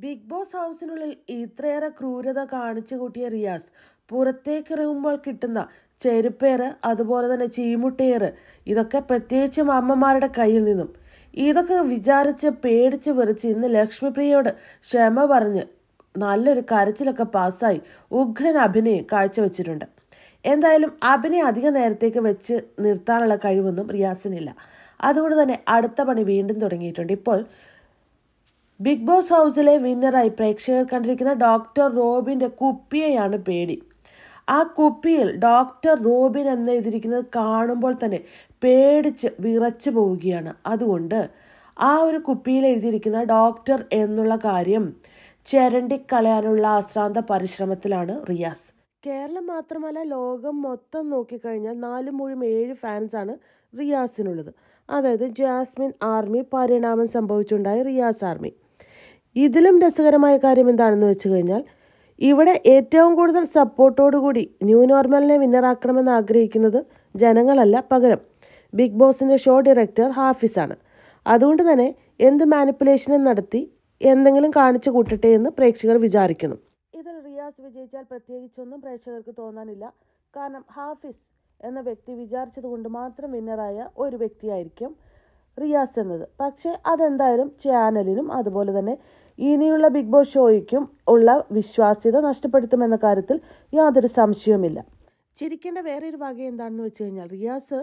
big boss ഹൗസിനുള്ളിൽ ഇത്രയേറെ ക്രൂരത കാണിച്ചു കൂട്ടിയ റിയാസ് പുറത്തേക്കിറങ്ങുമ്പോൾ കിട്ടുന്ന ചെരുപ്പേറ് അതുപോലെ തന്നെ ചീമുട്ടേറ് ഇതൊക്കെ പ്രത്യേകിച്ചും അമ്മമാരുടെ കയ്യിൽ നിന്നും ഇതൊക്കെ വിചാരിച്ച് പേടിച്ച് വെറിച്ച് ഇന്ന് ലക്ഷ്മിപ്രിയയോട് ക്ഷമ പറഞ്ഞ് നല്ലൊരു കരച്ചിലൊക്കെ പാസ്സായി ഉഗ്രൻ അഭിനയം കാഴ്ചവെച്ചിട്ടുണ്ട് എന്തായാലും അഭിനയം അധിക നേരത്തേക്ക് വെച്ച് നിർത്താനുള്ള കഴിവൊന്നും റിയാസിനില്ല അതുകൊണ്ട് തന്നെ അടുത്ത പണി വീണ്ടും തുടങ്ങിയിട്ടുണ്ട് ഇപ്പോൾ ബിഗ് ബോസ് ഹൗസിലെ വിന്നറായി പ്രേക്ഷകർ കണ്ടിരിക്കുന്ന ഡോക്ടർ റോബിൻ്റെ കുപ്പിയെയാണ് പേടി ആ കുപ്പിയിൽ ഡോക്ടർ റോബിൻ എന്ന് എഴുതിയിരിക്കുന്നത് കാണുമ്പോൾ തന്നെ പേടിച്ച് വിറച്ചു പോവുകയാണ് അതുകൊണ്ട് ആ ഒരു കുപ്പിയിൽ എഴുതിയിരിക്കുന്ന ഡോക്ടർ എന്നുള്ള കാര്യം ചരണ്ടിക്കളയാനുള്ള ആശ്രാന്ത പരിശ്രമത്തിലാണ് റിയാസ് കേരളം മാത്രമല്ല ലോകം മൊത്തം നോക്കിക്കഴിഞ്ഞാൽ നാല് മുഴുവൻ ഏഴ് ഫാൻസാണ് റിയാസിനുള്ളത് അതായത് ജാസ്മിൻ ആർമി പരിണാമം സംഭവിച്ചുണ്ടായ റിയാസ് ആർമി ഇതിലും രസകരമായ കാര്യം എന്താണെന്ന് വെച്ച് കഴിഞ്ഞാൽ ഇവിടെ ഏറ്റവും കൂടുതൽ സപ്പോർട്ടോടുകൂടി ന്യൂ നോർമലിനെ വിന്നറാക്കണമെന്ന് ആഗ്രഹിക്കുന്നത് ജനങ്ങളല്ല പകരം ബിഗ് ബോസിൻ്റെ ഷോ ഡയറക്ടർ ഹാഫിസാണ് അതുകൊണ്ട് തന്നെ എന്ത് മാനിപ്പുലേഷനും നടത്തി എന്തെങ്കിലും കാണിച്ചു കൂട്ടട്ടെ എന്ന് പ്രേക്ഷകർ വിചാരിക്കുന്നു ഇതിൽ റിയാസ് വിജയിച്ചാൽ പ്രത്യേകിച്ചൊന്നും പ്രേക്ഷകർക്ക് തോന്നാനില്ല കാരണം ഹാഫിസ് എന്ന വ്യക്തി വിചാരിച്ചത് കൊണ്ട് മാത്രം വിന്നറായ ഒരു വ്യക്തിയായിരിക്കും റിയാസ് എന്നത് പക്ഷേ അതെന്തായാലും ചാനലിനും അതുപോലെ തന്നെ ഇനിയുള്ള ബിഗ് ബോസ് ഷോയ്ക്കും ഉള്ള വിശ്വാസ്യത നഷ്ടപ്പെടുത്തുമെന്ന കാര്യത്തിൽ യാതൊരു സംശയവുമില്ല ചിരിക്കേണ്ട വേറൊരു വക എന്താണെന്ന് വെച്ച് കഴിഞ്ഞാൽ റിയാസ്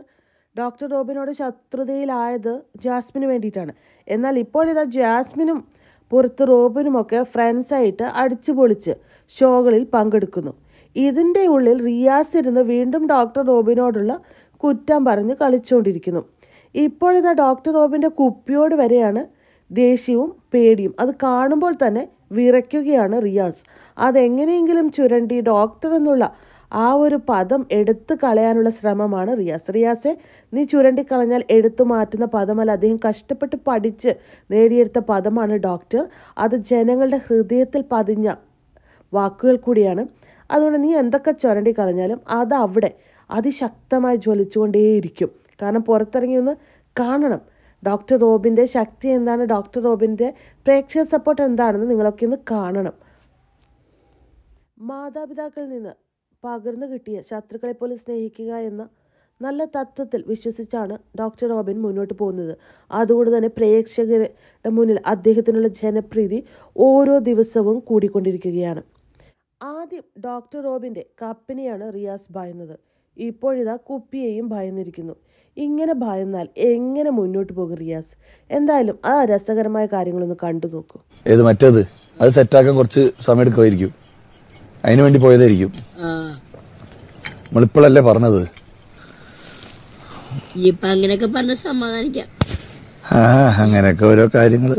ഡോക്ടർ റോബിനോട് ശത്രുതയിലായത് ജാസ്മിന് വേണ്ടിയിട്ടാണ് എന്നാൽ ഇതാ ജാസ്മിനും പുറത്ത് റോബിനുമൊക്കെ ഫ്രണ്ട്സായിട്ട് അടിച്ചു പൊളിച്ച് ഷോകളിൽ പങ്കെടുക്കുന്നു ഇതിൻ്റെ ഉള്ളിൽ റിയാസ് ഇരുന്ന് വീണ്ടും ഡോക്ടർ റോബിനോടുള്ള കുറ്റം പറഞ്ഞ് കളിച്ചുകൊണ്ടിരിക്കുന്നു ഇപ്പോഴിതാ ഡോക്ടർ റോബിൻ്റെ കുപ്പിയോട് വരെയാണ് ദേഷ്യവും പേടിയും അത് കാണുമ്പോൾ തന്നെ വിറയ്ക്കുകയാണ് റിയാസ് അതെങ്ങനെയെങ്കിലും ചുരണ്ടി ഡോക്ടർ എന്നുള്ള ആ ഒരു പദം എടുത്തു കളയാനുള്ള ശ്രമമാണ് റിയാസ് റിയാസെ നീ ചുരണ്ടി കളഞ്ഞാൽ എടുത്തു മാറ്റുന്ന പദമല്ല അദ്ദേഹം കഷ്ടപ്പെട്ട് പഠിച്ച് നേടിയെടുത്ത പദമാണ് ഡോക്ടർ അത് ജനങ്ങളുടെ ഹൃദയത്തിൽ പതിഞ്ഞ വാക്കുകൾ കൂടിയാണ് അതുകൊണ്ട് നീ എന്തൊക്കെ ചുരണ്ടി കളഞ്ഞാലും അത് അവിടെ അതിശക്തമായി ജ്വലിച്ചുകൊണ്ടേയിരിക്കും കാരണം പുറത്തിറങ്ങി ഒന്ന് കാണണം ഡോക്ടർ റോബിൻ്റെ ശക്തി എന്താണ് ഡോക്ടർ റോബിൻ്റെ പ്രേക്ഷക സപ്പോർട്ട് എന്താണെന്ന് നിങ്ങളൊക്കെ ഒന്ന് കാണണം മാതാപിതാക്കളിൽ നിന്ന് പകർന്നു കിട്ടിയ ശത്രുക്കളെ പോലെ സ്നേഹിക്കുക എന്ന നല്ല തത്വത്തിൽ വിശ്വസിച്ചാണ് ഡോക്ടർ റോബിൻ മുന്നോട്ട് പോകുന്നത് അതുകൊണ്ട് തന്നെ പ്രേക്ഷകരുടെ മുന്നിൽ അദ്ദേഹത്തിനുള്ള ജനപ്രീതി ഓരോ ദിവസവും കൂടിക്കൊണ്ടിരിക്കുകയാണ് ആദ്യം ഡോക്ടർ റോബിൻ്റെ കപ്പിനിയാണ് റിയാസ് ബായുന്നത് ഇപ്പോഴിതാ കുപ്പിയെയും ഭയന്നിരിക്കുന്നു ഇങ്ങനെ ഭയന്നാൽ എങ്ങനെ മുന്നോട്ട് പോകും റിയാസ് എന്തായാലും ആ രസകരമായ കാര്യങ്ങളൊന്ന് കണ്ടു നോക്കൂ ഏത് മറ്റേത് അത് സെറ്റാക്കാൻ കുറച്ച് സമയം എടുക്കുമായിരിക്കും അതിനു വേണ്ടി പോയതായിരിക്കും നമ്മളിപ്പോഴല്ലേ പറഞ്ഞത് അങ്ങനെയൊക്കെ ആ ഓരോ കാര്യങ്ങള്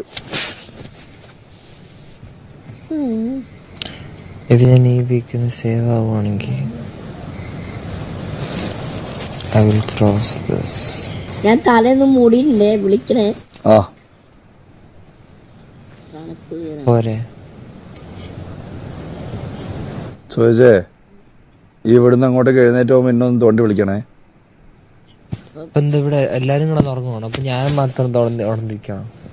ഇതിനെ നീ ഉപയോഗിക്കുന്ന സേവ് ആവുകയാണെങ്കിൽ ഐ വിൽ ക്രോസ് ദിസ് ഞാൻ തലയൊന്നും മൂടിയില്ലേ വിളിക്കണേ ആ പോരെ സുരജേ ഇവിടുന്ന് അങ്ങോട്ടേക്ക് എഴുന്നേറ്റ് പോകുമ്പോൾ എന്നൊന്ന് തോണ്ടി വിളിക്കണേ ഇപ്പം ഇവിടെ എല്ലാരും കൂടെ ഉറങ്ങുവാണ് അപ്പൊ ഞാൻ മാത്രം തുറന്നിരിക്കണം